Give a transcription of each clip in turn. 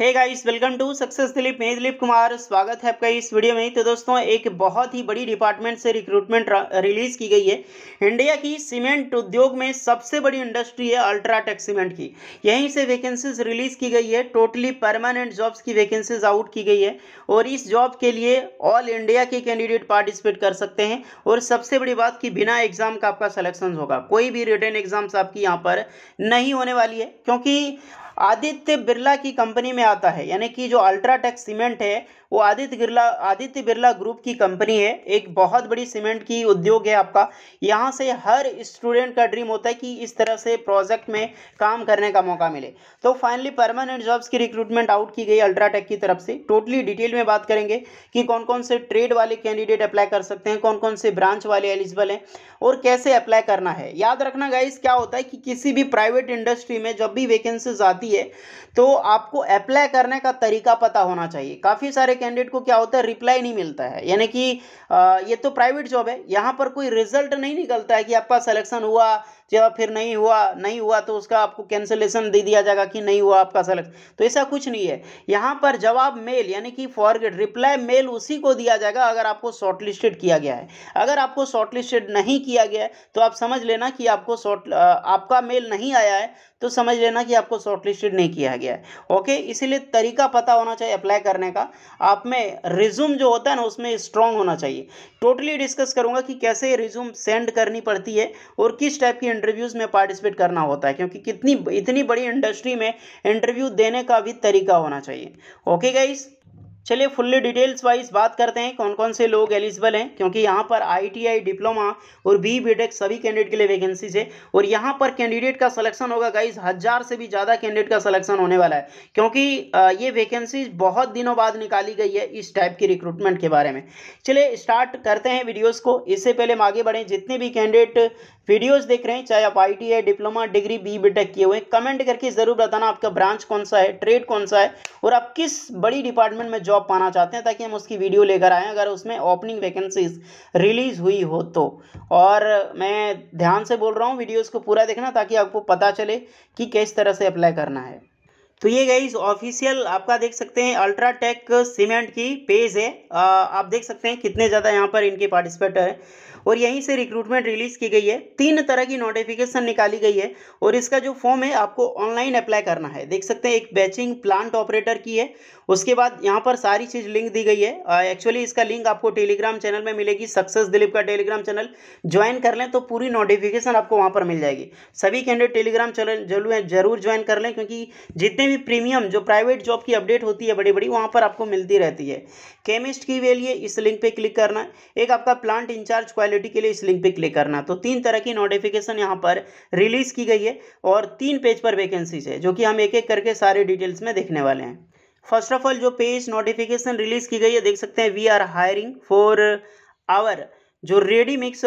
hey guys welcome to success Dilip मैं दिलीप कुमार स्वागत है आपका इस वीडियो में तो दोस्तों एक बहुत ही बड़ी डिपार्टमेंट से रिक्रूटमेंट रिलीज की गई है इंडिया की सीमेंट उद्योग में सबसे बड़ी इंडस्ट्री है अल्ट्राटेक सीमेंट की यहीं से वैकेंसीज रिलीज की गई है टोटली परमानेंट जॉब्स की वैकेंसीज आउट की गई है और इस जॉब के लिए ऑल इंडिया के कैंडिडेट पार्टिसिपेट कर सकते हैं और सबसे बड़ी बात कि बिना एग्जाम का आपका सलेक्शन होगा कोई भी रिटर्न एग्जाम्स आपकी यहाँ पर नहीं होने वाली है क्योंकि आदित्य बिरला की कंपनी में आता है यानी कि जो अल्ट्राटेक सीमेंट है वो आदित्य बिरला आदित्य बिरला ग्रुप की कंपनी है एक बहुत बड़ी सीमेंट की उद्योग है आपका यहाँ से हर स्टूडेंट का ड्रीम होता है कि इस तरह से प्रोजेक्ट में काम करने का मौका मिले तो फाइनली परमानेंट जॉब्स की रिक्रूटमेंट आउट की गई अल्ट्राटेक की तरफ से टोटली डिटेल में बात करेंगे कि कौन कौन से ट्रेड वाले कैंडिडेट अप्लाई कर सकते हैं कौन कौन से ब्रांच वाले एलिजिबल हैं और कैसे अप्लाई करना है याद रखना गाइज क्या होता है कि किसी भी प्राइवेट इंडस्ट्री में जब भी वैकेंसीज आती आती है तो आपको अप्लाई करने का तरीका पता होना चाहिए काफ़ी सारे कैंडिडेट को क्या होता है रिप्लाई नहीं मिलता है यानी कि ये तो प्राइवेट जॉब है यहाँ पर कोई रिजल्ट नहीं निकलता है कि आपका सलेक्शन हुआ या फिर नहीं हुआ नहीं हुआ तो उसका आपको कैंसिलेशन दे दिया जाएगा कि नहीं हुआ आपका सलेक्शन तो ऐसा कुछ नहीं है यहाँ पर जवाब मेल यानी कि फॉरगेट रिप्लाई मेल उसी को दिया जाएगा अगर आपको शॉर्टलिस्टेड किया गया है अगर आपको शॉर्टलिस्टेड नहीं किया गया है तो आप समझ लेना कि आपको शॉर्ट आपका मेल नहीं आया है तो समझ लेना कि आपको शॉर्ट लिस्टेड नहीं किया गया है ओके इसीलिए तरीका पता होना चाहिए अप्लाई करने का आप में रिज्यूम जो होता है ना उसमें स्ट्रांग होना चाहिए टोटली डिस्कस करूंगा कि कैसे रिज्यूम सेंड करनी पड़ती है और किस टाइप की इंटरव्यूज़ में पार्टिसिपेट करना होता है क्योंकि कितनी इतनी बड़ी इंडस्ट्री में इंटरव्यू देने का भी तरीका होना चाहिए ओके गाइस चलिए फुल्ली डिटेल्स वाइज बात करते हैं कौन कौन से लोग एलिजिबल हैं क्योंकि यहाँ पर आईटीआई डिप्लोमा और बी बीटेक सभी कैंडिडेट के लिए वैकेंसीज है और यहाँ पर कैंडिडेट का सिलेक्शन होगा गाइज हज़ार से भी ज़्यादा कैंडिडेट का सिलेक्शन होने वाला है क्योंकि ये वैकेंसीज बहुत दिनों बाद निकाली गई है इस टाइप की रिक्रूटमेंट के बारे में चलिए स्टार्ट करते हैं वीडियोज़ को इससे पहले हम आगे बढ़ें जितने भी कैंडिडेट वीडियोज़ देख रहे हैं चाहे आप I diploma degree B BTech किए हुए कमेंट करके ज़रूर बताना आपका ब्रांच कौन सा है ट्रेड कौन सा है और आप किस बड़ी डिपार्टमेंट में जॉब पाना चाहते हैं ताकि हम उसकी वीडियो लेकर आएँ अगर उसमें ओपनिंग वैकेंसीज रिलीज़ हुई हो तो और मैं ध्यान से बोल रहा हूँ वीडियोज़ को पूरा देखना ताकि आपको पता चले कि किस तरह से अप्लाई करना है तो ये गई ऑफिशियल आपका देख सकते हैं अल्ट्राटेक सीमेंट की पेज है आप देख सकते हैं कितने ज़्यादा यहाँ पर इनके पार्टिसिपेट हैं और यहीं से रिक्रूटमेंट रिलीज की गई है तीन तरह की नोटिफिकेशन निकाली गई है और इसका जो फॉर्म है आपको ऑनलाइन अप्लाई करना है देख सकते हैं एक बैचिंग प्लांट ऑपरेटर की है उसके बाद यहाँ पर सारी चीज़ लिंक दी गई है एक्चुअली इसका लिंक आपको टेलीग्राम चैनल में मिलेगी सक्सेस दिलीप का टेलीग्राम चैनल ज्वाइन कर लें तो पूरी नोटिफिकेशन आपको वहाँ पर मिल जाएगी सभी कैंडिडेट टेलीग्राम चैनल जरूर जरूर ज्वाइन कर लें क्योंकि जितने भी प्रीमियम जो प्राइवेट जॉब की अपडेट होती है बड़ी बड़ी वहाँ पर आपको मिलती रहती है केमिस्ट की लिए इस लिंक पर क्लिक करना एक आपका प्लांट इंचार्ज क्वालिटी वैलिडिटी के लिए इस लिंक पे क्लिक करना तो तीन तरह की नोटिफिकेशन यहाँ पर रिलीज़ की गई है और तीन पेज पर वैकेंसीज है जो कि हम एक एक करके सारे डिटेल्स में देखने वाले हैं फर्स्ट ऑफ ऑल जो पेज नोटिफिकेशन रिलीज़ की गई है देख सकते हैं we are hiring for our जो रेडी मिक्स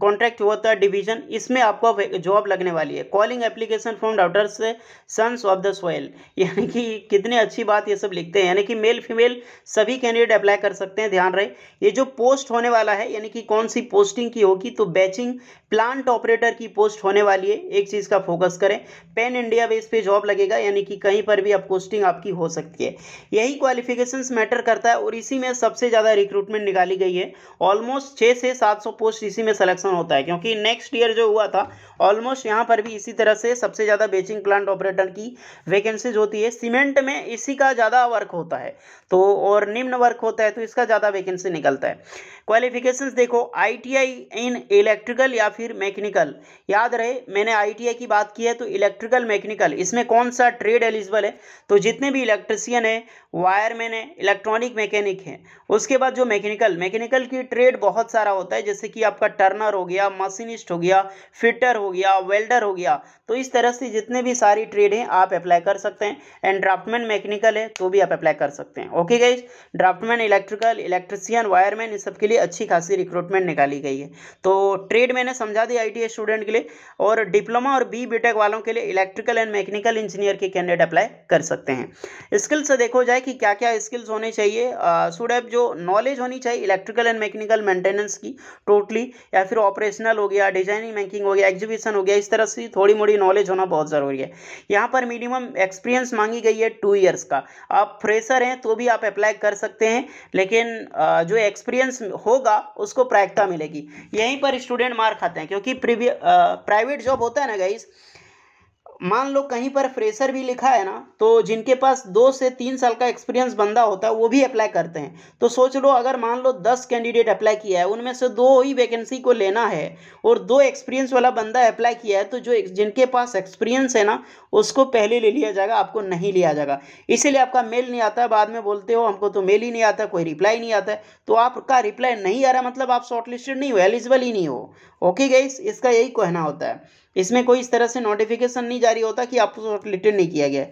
कॉन्ट्रैक्ट हुआ था डिवीजन इसमें आपको जॉब लगने वाली है कॉलिंग एप्लीकेशन फ्रॉम डाउटर्स से सन्स ऑफ द सोयल यानी कि कितने अच्छी बात ये सब लिखते हैं यानी कि मेल फीमेल सभी कैंडिडेट अप्लाई कर सकते हैं ध्यान रहे ये जो पोस्ट होने वाला है यानी कि कौन सी पोस्टिंग की होगी तो बैचिंग प्लांट ऑपरेटर की पोस्ट होने वाली है एक चीज़ का फोकस करें पेन इंडिया बेस पे जॉब लगेगा यानी कि कहीं पर भी आप पोस्टिंग आपकी हो सकती है यही क्वालिफिकेशन मैटर करता है और इसी में सबसे ज़्यादा रिक्रूटमेंट निकाली गई है ऑलमोस्ट छः से से 700 पोस्ट इसी में सिलेक्शन होता है क्योंकि नेक्स्ट ईयर जो हुआ था ऑलमोस्ट यहाँ पर भी इसी तरह से सबसे ज़्यादा बेचिंग प्लांट ऑपरेटर की वैकेंसीज होती है सीमेंट में इसी का ज़्यादा वर्क होता है तो और निम्न वर्क होता है तो इसका ज़्यादा वैकेंसी निकलता है क्वालिफिकेशन देखो आई इन इलेक्ट्रिकल या फिर मैकेनिकल याद रहे मैंने आई की बात की है तो इलेक्ट्रिकल मैकेनिकल इसमें कौन सा ट्रेड एलिजिबल है तो जितने भी इलेक्ट्रिसियन है वायरमैन है इलेक्ट्रॉनिक मैकेनिक है उसके बाद जो मैकेनिकल मैकेनिकल की ट्रेड बहुत सारा होता है जैसे कि आपका टर्नर हो गया मशीनिस्ट हो गया फिटर हो गया वेल्डर हो गया तो इस तरह से जितने भी सारी ट्रेड हैं आप अप्लाई कर सकते हैं एंड ड्राफ्टमैन मैकेनिकल है तो भी आप अप्लाई कर सकते हैं ओके गई ड्राफ्टमैन इलेक्ट्रिकल इलेक्ट्रिसियन वायरमैन इन सबके लिए अच्छी खासी रिक्रूटमेंट निकाली गई है तो ट्रेड मैंने समझा दी आई स्टूडेंट के लिए और डिप्लोमा और बी बीटेक वालों के लिए इलेक्ट्रिकल एंड मैकेनिकल इंजीनियर के कैंडिडेट अप्लाई कर सकते हैं स्किल्स से देखो जाए कि क्या क्या स्किल्स होने चाहिए सुडेप जो नॉलेज होनी चाहिए इलेक्ट्रिकल एंड मैकेनिकल मेंटेनेंस की टोटली या फिर ऑपरेशनल हो गया डिजाइनिंग मैकिंग हो गया एग्जीबिशन हो गया इस तरह से थोड़ी मोड़ी नॉलेज होना बहुत ज़रूरी है यहाँ पर मिनिमम एक्सपीरियंस मांगी गई है टू ईयर्स का आप फ्रेशर हैं तो भी आप अप्लाई कर सकते हैं लेकिन जो एक्सपीरियंस होगा उसको प्रायिकता मिलेगी यहीं पर स्टूडेंट मार खाते हैं क्योंकि प्राइवेट जॉब होता है ना गाइज़ मान लो कहीं पर फ्रेशर भी लिखा है ना तो जिनके पास दो से तीन साल का एक्सपीरियंस बंदा होता है वो भी अप्लाई करते हैं तो सोच लो अगर मान लो दस कैंडिडेट अप्लाई किया है उनमें से दो ही वैकेंसी को लेना है और दो एक्सपीरियंस वाला बंदा अप्लाई किया है तो जो जिनके पास एक्सपीरियंस है ना उसको पहले ले लिया जाएगा आपको नहीं लिया जाएगा इसीलिए आपका मेल नहीं आता बाद में बोलते हो हमको तो मेल ही नहीं आता कोई रिप्लाई नहीं आता तो आपका रिप्लाई नहीं आ रहा मतलब आप शॉर्टलिस्टेड नहीं हो एलिजिबल ही नहीं हो ओके गई इसका यही कहना होता है इसमें कोई इस तरह से नोटिफिकेशन नहीं जारी होता कि आपको शॉर्टलिस्टेड नहीं किया गया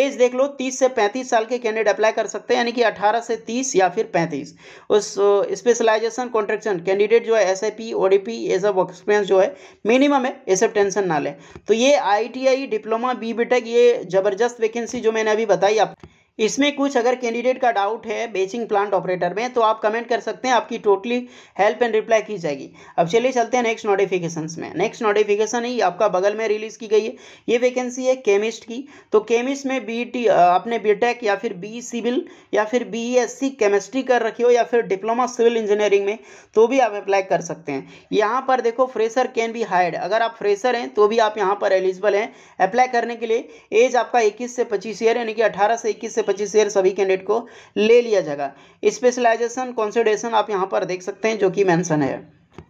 एज देख लो तीस से 35 साल के कैंडिडेट अप्लाई कर सकते हैं यानी कि अठारह से तीस या फिर पैंतीस उस स्पेशलाइजेशन कॉन्ट्रेक्शन कैंडिडेट जो है S I P O D P ये सब एक्सपीरियंस जो है मिनिमम है ये सब टेंशन ना लें तो ये I T I diploma B B tech ये ज़बरदस्त वैकेंसी जो मैंने अभी बताई आप इसमें कुछ अगर कैंडिडेट का डाउट है बेचिंग प्लांट ऑपरेटर में तो आप कमेंट कर सकते हैं आपकी टोटली हेल्प एंड रिप्लाई की जाएगी अब चलिए चलते हैं नेक्स्ट नोटिफिकेशन में नेक्स्ट नोटिफिकेशन ही आपका बगल में रिलीज की गई है ये वैकेंसी है केमिस्ट की तो केमिस्ट में बी टी आपने बी या फिर बी सिविल या फिर बी एस केमिस्ट्री कर रखी हो या फिर डिप्लोमा सिविल इंजीनियरिंग में तो भी आप अप्लाई कर सकते हैं यहाँ पर देखो फ्रेशर कैन बी हायर्ड अगर आप फ्रेशर हैं तो भी आप यहाँ पर एलिजिबल हैं अप्लाई करने के लिए एज आपका इक्कीस से पच्चीस ईयर यानी कि अठारह से इक्कीस से पच्चीस शेयर सभी कैंडिडेट को ले लिया जाएगा स्पेशलाइजेशन कॉन्सिडेशन आप यहाँ पर देख सकते हैं जो कि मैंसन है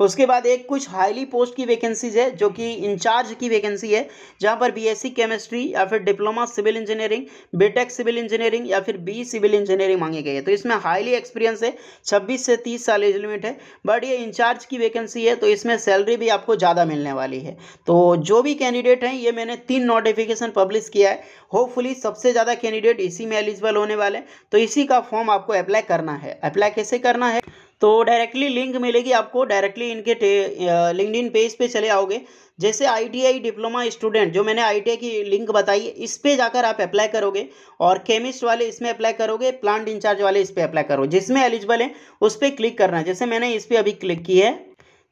उसके बाद एक कुछ हाईली पोस्ट की वैकेंसीज है जो कि इंचार्ज की वैकेंसी है जहाँ पर बीएससी केमिस्ट्री या फिर diploma civil engineering BTech civil engineering या फिर बी सिविल इंजीनियरिंग मांगी गई है तो इसमें हाईली एक्सपीरियंस है 26 से 30 साल एज लिमिट है बट ये इंचार्ज की वैकेंसी है तो इसमें सैलरी भी आपको ज़्यादा मिलने वाली है तो जो भी कैंडिडेट हैं ये मैंने तीन नोटिफिकेशन पब्लिश किया है होपफुली सबसे ज़्यादा कैंडिडेट इसी में एलिजिबल होने वाले तो इसी का फॉर्म आपको अप्लाई करना है अप्लाई कैसे करना है तो डायरेक्टली लिंक मिलेगी आपको डायरेक्टली इनके लिंकड पेज पे चले आओगे जैसे आईटीआई डिप्लोमा स्टूडेंट जो मैंने आईटीआई की लिंक बताई इस पे जाकर आप अप्लाई करोगे और केमिस्ट वाले इसमें अप्लाई करोगे प्लांट इंचार्ज वाले इस पर अप्लाई करोगे जिसमें एलिजिबल है उस पर क्लिक करना है जैसे मैंने इस पर अभी क्लिक की है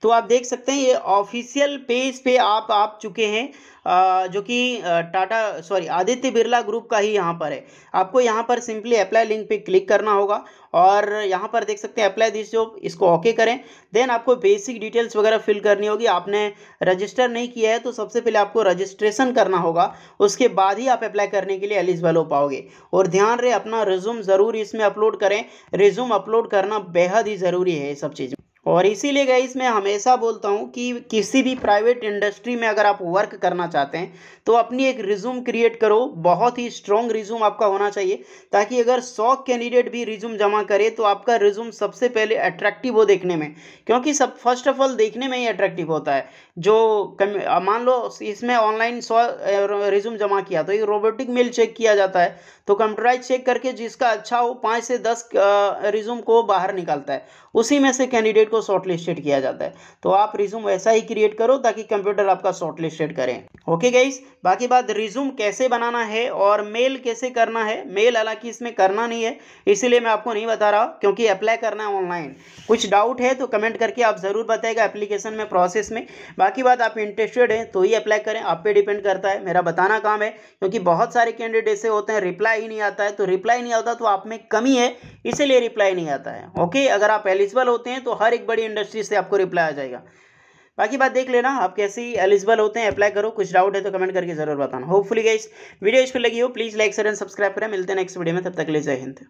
तो आप देख सकते हैं ये ऑफिशियल पेज पे आप आ चुके हैं जो कि टाटा सॉरी आदित्य बिरला ग्रुप का ही यहाँ पर है आपको यहाँ पर सिंपली अप्लाई लिंक पे क्लिक करना होगा और यहाँ पर देख सकते हैं अप्लाई दिस जॉब इसको ओके करें देन आपको बेसिक डिटेल्स वगैरह फिल करनी होगी आपने रजिस्टर नहीं किया है तो सबसे पहले आपको रजिस्ट्रेशन करना होगा उसके बाद ही आप अप्लाई करने के लिए एलिजिबल हो पाओगे और ध्यान रहे अपना रिज्यूम ज़रूर इसमें अपलोड करें रिज्यूम अपलोड करना बेहद ही ज़रूरी है ये सब चीज़ और इसीलिए गई मैं हमेशा बोलता हूँ कि किसी भी प्राइवेट इंडस्ट्री में अगर आप वर्क करना चाहते हैं तो अपनी एक रिज्यूम क्रिएट करो बहुत ही स्ट्रॉन्ग रिज्यूम आपका होना चाहिए ताकि अगर सौ कैंडिडेट भी रिज्यूम जमा करे तो आपका रिज्यूम सबसे पहले अट्रैक्टिव हो देखने में क्योंकि सब फर्स्ट ऑफ ऑल देखने में ही अट्रैक्टिव होता है जो मान लो इसमें ऑनलाइन सौ रिज्यूम जमा किया तो ये रोबोटिक मेल चेक किया जाता है तो कंप्यूटराइज चेक करके जिसका अच्छा हो पाँच से दस रिज्यूम को बाहर निकालता है उसी में से कैंडिडेट को को शॉर्टलिस्टेड किया जाता है तो आप रिज्यूम वैसा ही क्रिएट करो ताकि कंप्यूटर आपका शॉर्टलिस्टेड करें ओके गाइस बाकी बात रिज्यूम कैसे बनाना है और मेल कैसे करना है मेल हालांकि इसमें करना नहीं है इसीलिए मैं आपको नहीं बता रहा क्योंकि अप्लाई करना है ऑनलाइन कुछ डाउट है तो कमेंट करके आप ज़रूर बताएगा एप्लीकेशन में प्रोसेस में बाकी बात आप इंटरेस्टेड हैं तो ही अप्लाई करें आप पे डिपेंड करता है मेरा बताना काम है क्योंकि बहुत सारे कैंडिडेट ऐसे होते हैं रिप्लाई ही नहीं आता है तो रिप्लाई नहीं आता तो आप में कमी है इसीलिए रिप्लाई नहीं आता है ओके अगर आप एलिजिबल होते हैं तो हर एक बड़ी इंडस्ट्री से आपको रिप्लाई आ जाएगा बाकी बात देख लेना आप कैसे एलिजिबल होते हैं अप्लाई करो कुछ डाउट है तो कमेंट करके जरूर बताना होपफुली गाइस वीडियो इस पर लगी हो please like share and subscribe करें मिलते हैं नेक्स्ट वीडियो में तब तक ले जय हिंद